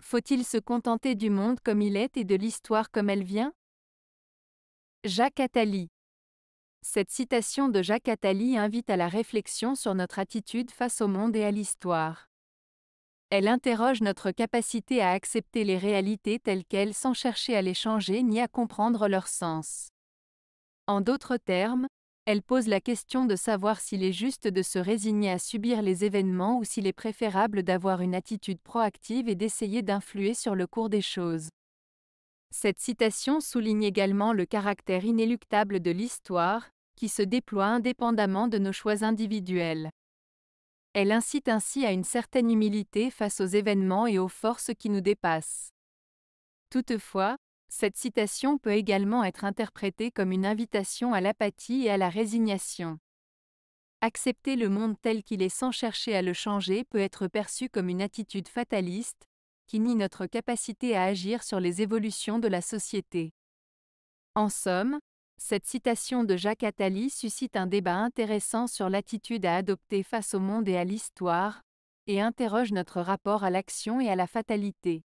Faut-il se contenter du monde comme il est et de l'histoire comme elle vient Jacques Attali. Cette citation de Jacques Attali invite à la réflexion sur notre attitude face au monde et à l'histoire. Elle interroge notre capacité à accepter les réalités telles qu'elles sans chercher à les changer ni à comprendre leur sens. En d'autres termes, elle pose la question de savoir s'il est juste de se résigner à subir les événements ou s'il est préférable d'avoir une attitude proactive et d'essayer d'influer sur le cours des choses. Cette citation souligne également le caractère inéluctable de l'histoire, qui se déploie indépendamment de nos choix individuels. Elle incite ainsi à une certaine humilité face aux événements et aux forces qui nous dépassent. Toutefois, cette citation peut également être interprétée comme une invitation à l'apathie et à la résignation. Accepter le monde tel qu'il est sans chercher à le changer peut être perçu comme une attitude fataliste, qui nie notre capacité à agir sur les évolutions de la société. En somme, cette citation de Jacques Attali suscite un débat intéressant sur l'attitude à adopter face au monde et à l'histoire, et interroge notre rapport à l'action et à la fatalité.